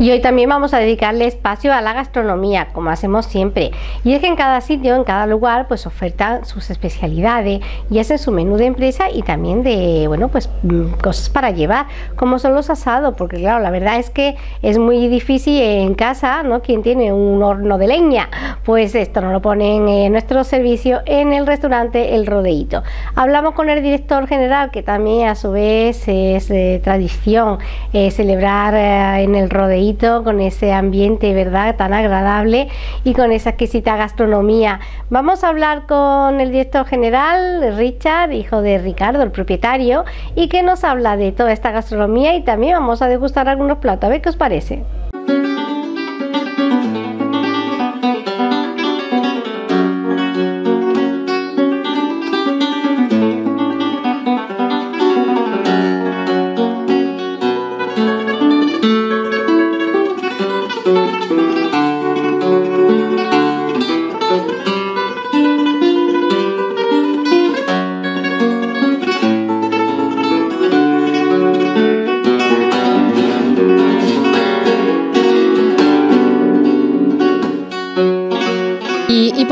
Y hoy también vamos a dedicarle espacio a la gastronomía, como hacemos siempre. Y es que en cada sitio, en cada lugar, pues ofertan sus especialidades y hacen su menú de empresa y también de, bueno, pues mm, cosas para llevar, como son los asados, porque claro, la verdad es que es muy difícil en casa, ¿no? Quien tiene un horno de leña, pues esto no lo ponen en nuestro servicio en el restaurante El Rodeito. Hablamos con el director general, que también a su vez es eh, tradición eh, celebrar eh, en el rodeito con ese ambiente, ¿verdad?, tan agradable y con esa exquisita gastronomía. Vamos a hablar con el director general, Richard, hijo de Ricardo, el propietario, y que nos habla de toda esta gastronomía y también vamos a degustar algunos platos. A ver qué os parece.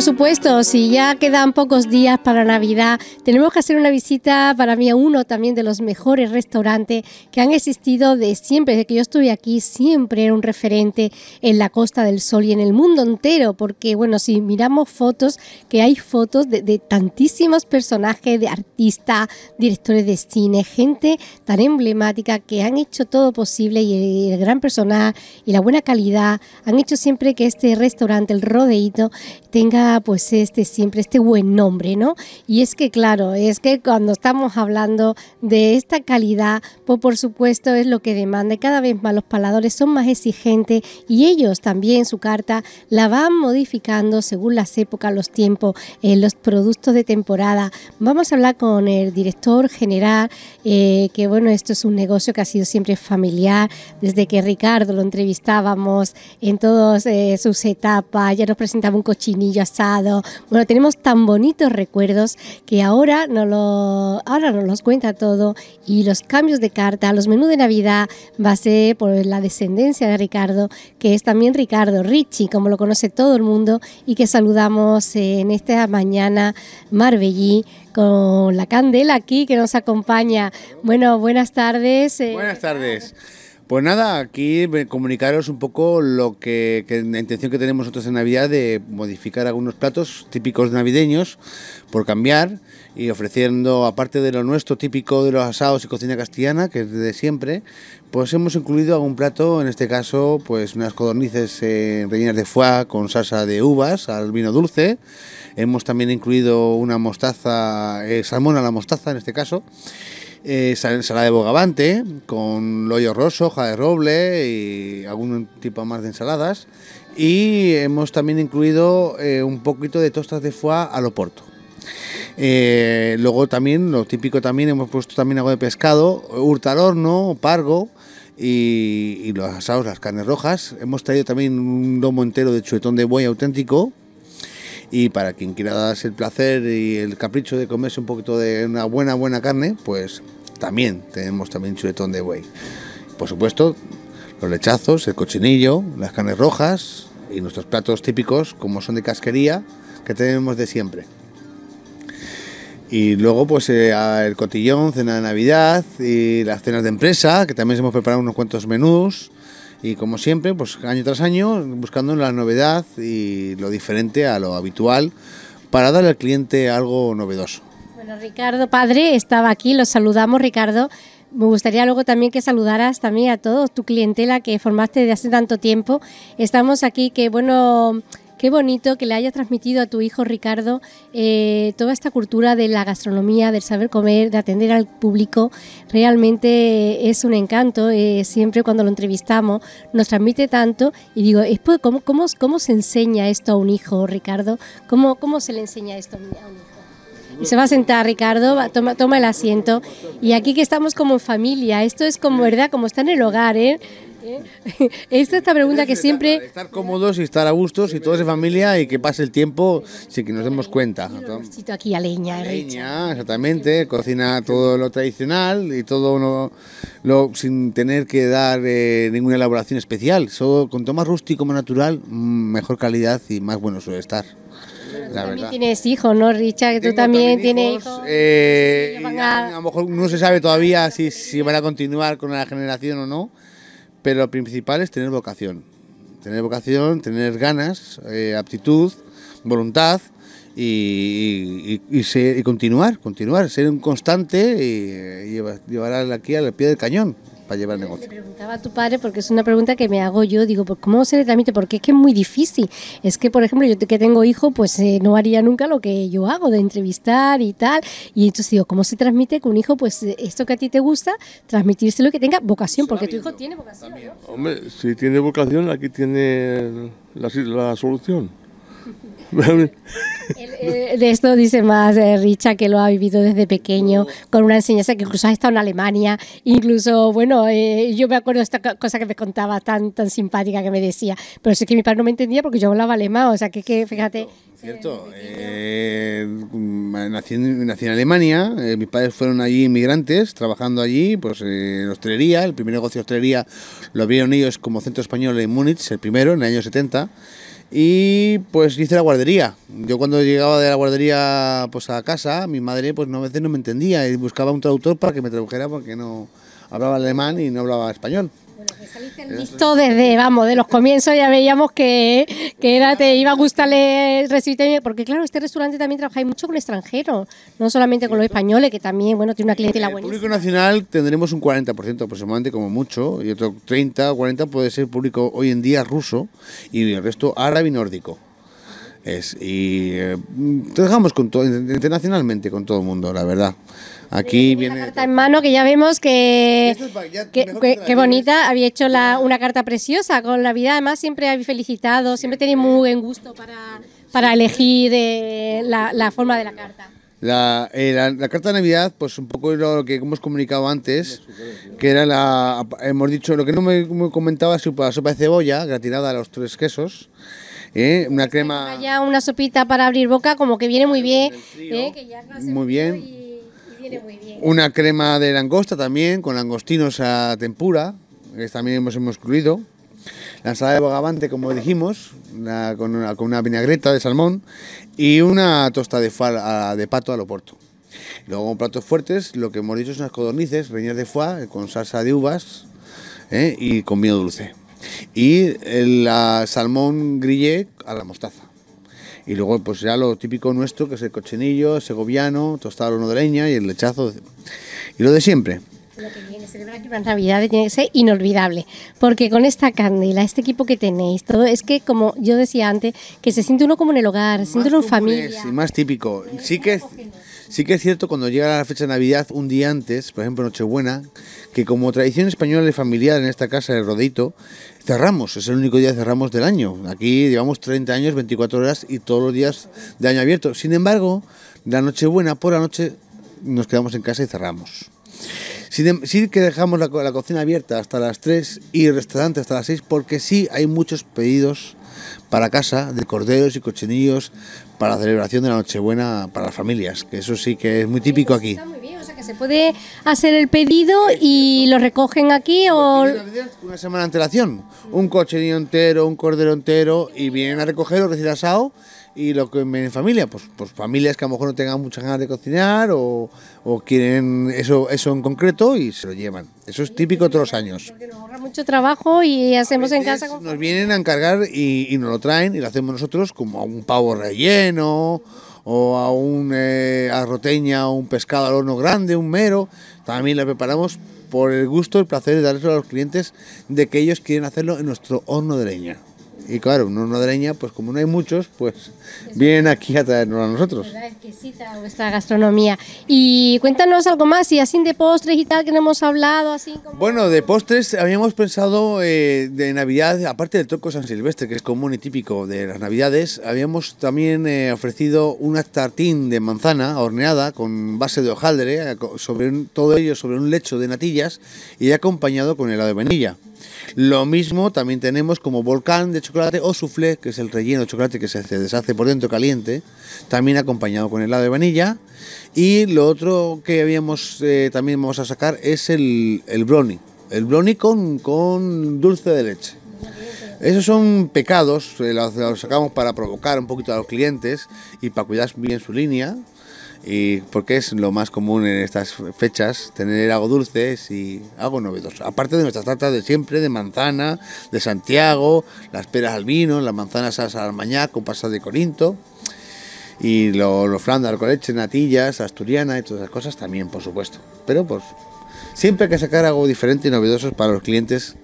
Por supuesto, si ya quedan pocos días para Navidad, tenemos que hacer una visita para mí a uno también de los mejores restaurantes que han existido de siempre, desde que yo estuve aquí, siempre era un referente en la Costa del Sol y en el mundo entero, porque bueno, si miramos fotos, que hay fotos de, tantísimos personajes, de artistas, directores de cine, gente tan emblemática que han hecho todo posible y el, gran personal y la buena calidad han hecho siempre que este restaurante, el Rodeito, tenga pues este siempre este buen nombre, ¿no? Y es que claro, es que cuando estamos hablando de esta calidad, pues por supuesto es lo que demanda cada vez más los paladores son más exigentes y ellos también su carta la van modificando según las épocas, los tiempos, eh, los productos de temporada. Vamos a hablar con el director general, eh, que bueno, esto es un negocio que ha sido siempre familiar, desde que Ricardo lo entrevistábamos en todas eh, sus etapas, ya nos presentaba un cochino asado. Bueno, tenemos tan bonitos recuerdos que ahora nos, lo, ahora nos los cuenta todo y los cambios de carta, los menús de Navidad, va a ser por la descendencia de Ricardo, que es también Ricardo Ricci, como lo conoce todo el mundo y que saludamos en esta mañana Marbellí con la candela aquí que nos acompaña. Bueno, buenas tardes. Eh. Buenas tardes. Pues nada, aquí eh, comunicaros un poco lo que, la intención que tenemos nosotros en Navidad de modificar algunos platos típicos navideños por cambiar y ofreciendo, aparte de lo nuestro típico de los asados y cocina castellana, que es de siempre, pues hemos incluido algún plato, en este caso, pues unas codornices eh, rellenas de foie con salsa de uvas al vino dulce. Hemos también incluido una mostaza, eh, salmón a la mostaza en este caso eh, ensalada de bogavante con lollo rosso, hoja de roble y algún tipo más de ensaladas. Y hemos también incluido eh, un poquito de tostas de foie a lo porto... Eh, luego también, lo típico también, hemos puesto también algo de pescado, hurta al horno, pargo y, los asados, las carnes rojas. Hemos traído también un lomo entero de chuetón de buey auténtico y para quien quiera darse el placer y el capricho de comerse un poquito de una buena, buena carne, pues también tenemos también chuletón de buey. Por supuesto, los lechazos, el cochinillo, las carnes rojas y nuestros platos típicos como son de casquería que tenemos de siempre. Y luego pues eh, el cotillón, cena de Navidad y las cenas de empresa, que también hemos preparado unos cuantos menús y como siempre, pues año tras año, buscando la novedad y lo diferente a lo habitual para dar al cliente algo novedoso. Bueno, Ricardo, padre, estaba aquí, los saludamos, Ricardo. Me gustaría luego también que saludaras también a todos tu clientela que formaste desde hace tanto tiempo. Estamos aquí que, bueno, Qué bonito que le haya transmitido a tu hijo Ricardo eh, toda esta cultura de la gastronomía, del saber comer, de atender al público. Realmente es un encanto. Eh, siempre cuando lo entrevistamos nos transmite tanto. Y digo, ¿cómo, cómo, cómo se enseña esto a un hijo, Ricardo? ¿Cómo, cómo se le enseña esto a un hijo? se va a sentar Ricardo, va, toma, toma el asiento. Y aquí que estamos como familia, esto es como, ¿verdad? Como está en el hogar, ¿eh? ¿Eh? Esta es la pregunta que siempre... Estar cómodos y estar a gustos y todos es familia y que pase el tiempo sin que nos demos cuenta. aquí a leña. A eh, leña, exactamente. Cocina todo lo tradicional y todo lo, sin tener que dar eh, ninguna elaboración especial. Solo cuanto más rústico, más natural, mm, mejor calidad y más bueno suele estar. también tienes hijos, ¿no, Richard? Que tú también, tienes hijos. Eh, a... a... lo mejor no se sabe todavía si, si van a continuar con la generación o no, pero lo principal es tener vocación. Tener vocación, tener ganas, eh, aptitud, voluntad y, y, y, continuar, continuar, ser un constante y llevar aquí al pie del cañón llevar negocio. preguntaba tu padre, porque es una pregunta que me hago yo, digo, ¿cómo se le transmite? Porque es que es muy difícil. Es que, por ejemplo, yo que tengo hijo, pues eh, no haría nunca lo que yo hago, de entrevistar y tal. Y entonces digo, ¿cómo se transmite con un hijo, pues eh, esto que a ti te gusta, lo que tenga vocación? Porque tu hijo tiene vocación. Hombre, si tiene vocación, aquí tiene la solución. Eh, de esto dice más eh, Richa, que lo ha vivido desde pequeño, con una enseñanza que incluso ha estado en Alemania, incluso, bueno, eh, yo me acuerdo de esta cosa que me contaba tan, tan simpática que me decía, pero sé que mi padre no me entendía porque yo hablaba alemán, o sea, que, fíjate... Cierto, nací, en, Alemania, mis padres fueron allí inmigrantes, trabajando allí, pues en hostelería, el primer negocio de hostelería lo abrieron ellos como centro español en Múnich, el primero, en el año 70. Y pues hice la guardería. Yo cuando llegaba de la guardería pues a casa, mi madre pues no, a veces no me entendía y buscaba un traductor para que me tradujera porque no, hablaba alemán y no hablaba español. Bueno, que pues saliste eh, listo desde, vamos, de los comienzos ya veíamos que, que era, te iba a gustarle recibirte, porque claro, este restaurante también trabaja mucho con extranjeros, no solamente con los españoles, que también, bueno, tiene una clientela buena. El público nacional tendremos un 40% aproximadamente, como mucho, y otro 30 o 40 puede ser público hoy en día ruso, y el resto árabe y nórdico. Es, y eh, trabajamos con internacionalmente con todo el mundo, la verdad. Aquí viene. La carta en mano que ya vemos que. Qué bonita. Había hecho una carta preciosa con Navidad. Además, siempre habéis felicitado, siempre tenéis muy buen gusto para, para elegir eh, la, forma de la carta. Eh, la, carta de Navidad, pues un poco lo que hemos comunicado antes, que era la, hemos dicho, lo que no me, comentaba, la sopa de cebolla, gratinada a los tres quesos, eh, una pues crema... Ya una sopita para abrir boca, como que viene muy bien. que ya muy bien. Una crema de langosta también, con langostinos a tempura, que también hemos, hemos incluido. La ensalada de bogavante, como dijimos, con, una, vinagreta de salmón y una tosta de, pato a, de pato al oporto. Luego, platos fuertes, lo que hemos dicho son las codornices, reñas de foie, con salsa de uvas eh, y con vino dulce. Y el salmón grillé a la mostaza. Y luego, pues ya lo típico nuestro, que es el cochinillo, segoviano, tostado al de leña y el lechazo. Y lo de siempre. Lo que viene celebrar Navidad, tiene que ser inolvidable, porque con esta candela, este equipo que tenéis, todo es que como yo decía antes, que se siente uno como en el hogar, se siente uno en familia. Es, más típico. Sí que es, Sí que es cierto cuando llega la fecha de Navidad un día antes, por ejemplo Nochebuena, que como tradición española y familiar en esta casa de Rodito, cerramos, es el único día que cerramos del año. Aquí llevamos 30 años, 24 horas y todos los días de año abierto. Sin embargo, la Nochebuena por la noche nos quedamos en casa y cerramos. Em, sí, que dejamos la, cocina abierta hasta las 3 y el restaurante hasta las 6 porque sí hay muchos pedidos para casa de corderos y cochinillos para celebración de la Nochebuena para las familias, que eso sí que es muy típico aquí. Está muy bien, o sea que se puede hacer el pedido y lo recogen aquí o... Una semana de antelación, un cochinillo entero, un cordero entero y vienen a recogerlo recién asado y lo que en familia, pues, pues familias que a lo mejor no tengan muchas ganas de cocinar o, o quieren eso, eso en concreto y se lo llevan. Eso es típico todos los años mucho trabajo y hacemos en casa. Nos vienen a encargar y, nos lo traen y lo hacemos nosotros como a un pavo relleno o a un roteña eh, arroteña o un pescado al horno grande, un mero. También la preparamos por el gusto, el placer de darles a los clientes de que ellos quieren hacerlo en nuestro horno de leña y claro, una noreña, pues como no hay muchos, pues vienen aquí a traernos a nosotros. exquisita vuestra gastronomía. Y cuéntanos algo más, y así de postres y tal, que no hemos hablado, así Bueno, de postres habíamos pensado eh, de Navidad, aparte del toco San Silvestre, que es común y típico de las Navidades, habíamos también eh, ofrecido una tartín de manzana horneada con base de hojaldre, eh, sobre todo ello sobre un lecho de natillas y acompañado con helado de vainilla. Lo mismo también tenemos como volcán de chocolate o soufflé, que es el relleno de chocolate que se deshace por dentro caliente, también acompañado con helado de vainilla. Y lo otro que habíamos eh, también vamos a sacar es el, el brownie, el brownie con, con dulce de leche. Esos son pecados, eh, los, sacamos para provocar un poquito a los clientes y para cuidar bien su línea, y porque es lo más común en estas fechas tener algo dulce y algo novedoso. Aparte de nuestras tartas de siempre, de manzana, de Santiago, las peras al vino, las manzanas al mañaco... pasas de Corinto y los flan de con leche, natillas, asturiana y todas esas cosas también, por supuesto. Pero pues siempre hay que sacar algo diferente y novedoso para los clientes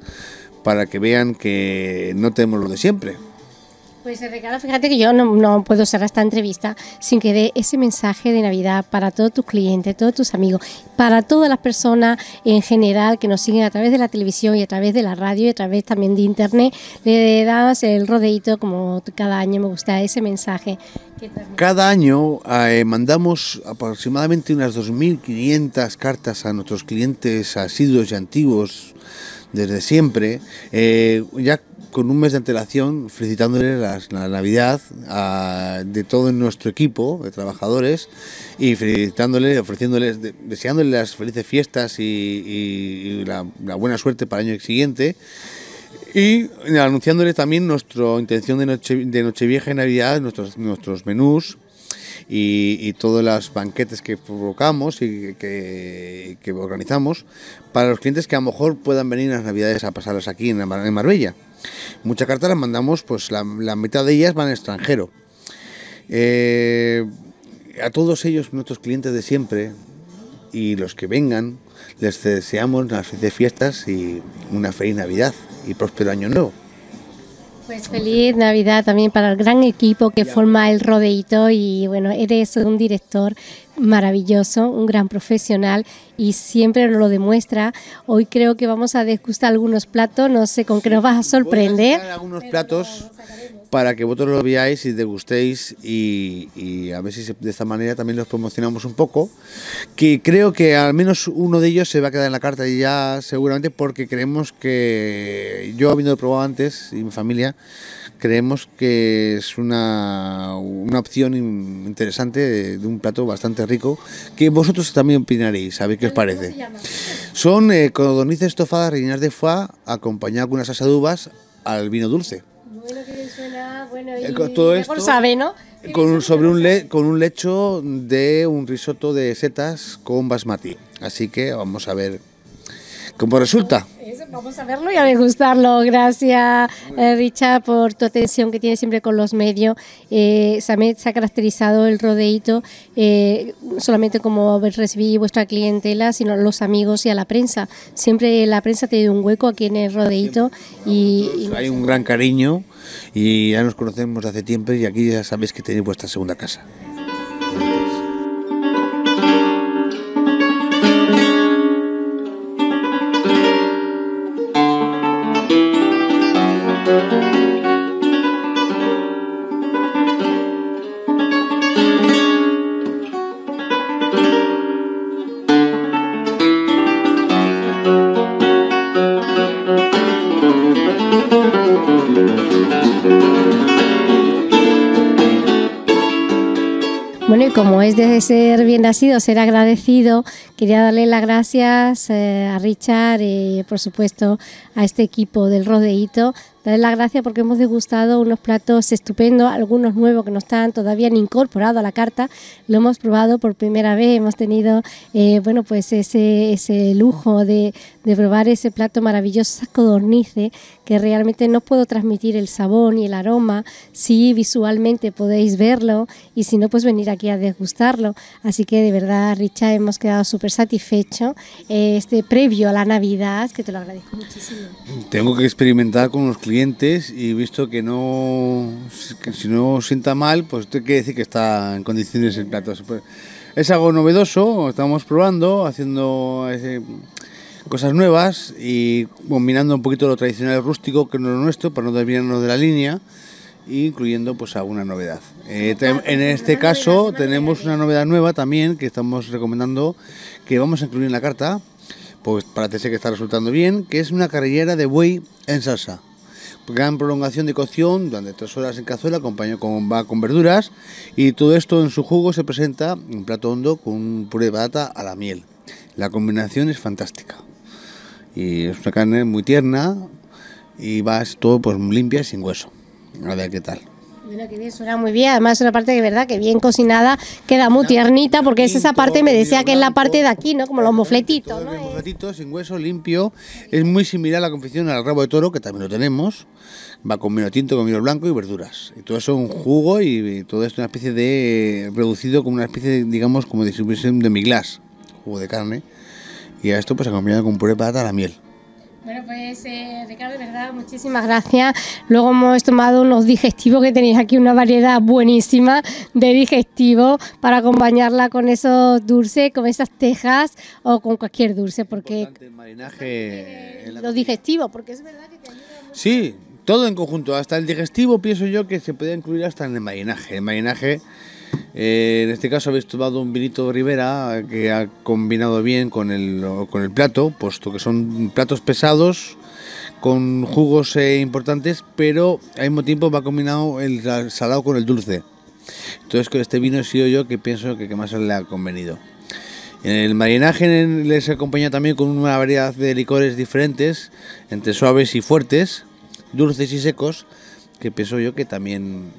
para que vean que no tenemos lo de siempre. Pues Ricardo, fíjate que yo no, puedo cerrar esta entrevista sin que dé ese mensaje de Navidad para todos tus clientes, todos tus amigos, para todas las personas en general que nos siguen a través de la televisión y a través de la radio y a través también de internet. Le das el rodeito como cada año me gusta ese mensaje. cada año eh, mandamos aproximadamente unas 2.500 cartas a nuestros clientes asiduos y antiguos desde siempre. Eh, ya con un mes de antelación felicitándole la, Navidad de todo nuestro equipo de trabajadores y felicitándole, ofreciéndoles, deseándole las felices fiestas y, la, buena suerte para el año siguiente. Y anunciándole también nuestra intención de, de Nochevieja y Navidad, nuestros, nuestros menús y, y todos los banquetes que provocamos y que, organizamos para los clientes que a lo mejor puedan venir las Navidades a pasarlas aquí en, en Marbella. Muchas cartas las mandamos, pues la, mitad de ellas van al extranjero. Eh, a todos ellos, nuestros clientes de siempre y los que vengan, les deseamos las felices fiestas y una feliz Navidad y próspero año nuevo. Pues feliz Navidad también para el gran equipo que forma el rodeito y bueno, eres un director maravilloso, un gran profesional y siempre nos lo demuestra. Hoy creo que vamos a degustar algunos platos, no sé con qué nos vas a sorprender. A algunos platos para que vosotros los veáis y degustéis y, a ver si de esta manera también los promocionamos un poco, que creo que al menos uno de ellos se va a quedar en la carta y ya seguramente porque creemos que yo habiendo probado antes y mi familia, creemos que es una, opción interesante de, un plato bastante rico que vosotros también opinaréis, a ver qué os parece. Son eh, codornices estofadas rellenas de foie acompañadas con unas asadubas al vino dulce. Bueno, que suena, bueno, eh, y mejor sabe, ¿no? Con, sobre un le, con un lecho de un risotto de setas con basmati. Así que vamos a ver cómo resulta. vamos a verlo y a degustarlo. Gracias, eh, Richard, por tu atención que tienes siempre con los medios. Eh, Samet se ha caracterizado el rodeito eh, solamente como recibí vuestra clientela, sino los amigos y a la prensa. Siempre la prensa te dio un hueco aquí en el rodeito. Y, Hay un gran cariño y ya nos conocemos hace tiempo y aquí ya sabéis que tenéis vuestra segunda casa. Bueno, y como es de ser bien nacido, ser agradecido, quería darle las gracias eh, a Richard y, por supuesto, a este equipo del Rodeíto darles la gracia porque hemos degustado unos platos estupendos, algunos nuevos que no están todavía ni incorporados a la carta. Lo hemos probado por primera vez, hemos tenido eh, bueno pues ese, ese lujo de, probar ese plato maravilloso, esas codornices, que realmente no puedo transmitir el sabor ni el aroma, si visualmente podéis verlo y si no, pues venir aquí a degustarlo. Así que de verdad, Richa, hemos quedado súper satisfechos eh, este previo a la Navidad, que te lo agradezco muchísimo. Tengo que experimentar con los clientes y visto que no, si no sienta mal, pues te quiere decir que está en condiciones el plato. Pues, es algo novedoso, estamos probando, haciendo eh, cosas nuevas y combinando un poquito lo tradicional rústico que no lo nuestro para no desviarnos de la línea e incluyendo pues alguna novedad. Eh, en este caso tenemos una novedad nueva también que estamos recomendando que vamos a incluir en la carta, pues para parece que está resultando bien, que es una carrillera de buey en salsa gran prolongación de cocción durante tres horas en cazuela, acompañado con, va con verduras y todo esto en su jugo se presenta en plato hondo con un puré de batata a la miel. La combinación es fantástica y es una carne muy tierna y va todo pues limpia y sin hueso. A ver qué tal. Bueno, que bien, suena muy bien. Además, es una parte de verdad que bien cocinada, queda muy tiernita, porque es esa parte, me decía que es la parte de aquí, ¿no? Como los mofletitos, ¿no? Los mofletitos, sin hueso, limpio. Es muy similar a la confección al rabo de toro, que también lo tenemos. Va con vino tinto, con vino blanco y verduras. Y todo eso es un jugo y todo esto es una especie de. reducido como una especie, digamos, como distribución de miglas, jugo de carne. Y a esto, pues acompañado con puré de patata la miel. Bueno, pues eh, Ricardo, de verdad, muchísimas gracias. Luego hemos tomado unos digestivos que tenéis aquí, una variedad buenísima de digestivo para acompañarla con esos dulces, con esas tejas o con cualquier dulce, porque... El marinaje... Los digestivos, porque es verdad que te ayuda Sí, todo en conjunto, hasta el digestivo pienso yo que se puede incluir hasta en el marinaje. El marinaje... Eh, en este caso habéis tomado un vinito Rivera que ha combinado bien con el, con el plato, puesto que son platos pesados con jugos eh, importantes, pero al mismo tiempo va combinado el salado con el dulce. Entonces con este vino he sido yo que pienso que, más le ha convenido. El marinaje les acompaña también con una variedad de licores diferentes, entre suaves y fuertes, dulces y secos, que pienso yo que también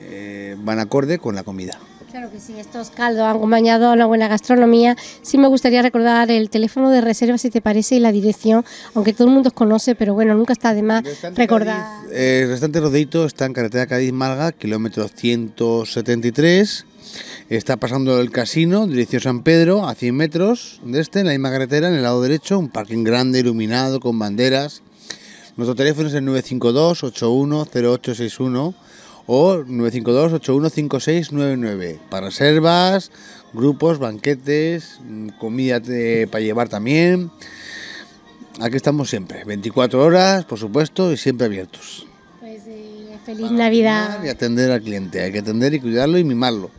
eh, van acorde con la comida. Claro que sí, estos caldos han acompañado a una buena gastronomía. Sí me gustaría recordar el teléfono de reserva, si te parece, y la dirección, aunque todo el mundo os conoce, pero bueno, nunca está de más recordar. Eh, el restante Rodeito está en carretera Cádiz-Malga, kilómetro 173. Está pasando el casino, dirección San Pedro, a 100 metros de este, en la misma carretera, en el lado derecho, un parking grande, iluminado, con banderas. Nuestro teléfono es el 952 810861 o 952-815699 para reservas, grupos, banquetes, mm, comida para llevar también. Aquí estamos siempre, 24 horas, por supuesto, y siempre abiertos. Pues eh, feliz Navidad. Y atender al cliente, hay que atender y cuidarlo y mimarlo.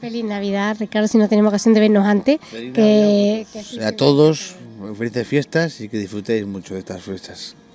Feliz Navidad, Ricardo, si no tenemos ocasión de vernos antes. que, a todos, felices fiestas y que disfrutéis mucho de estas fiestas.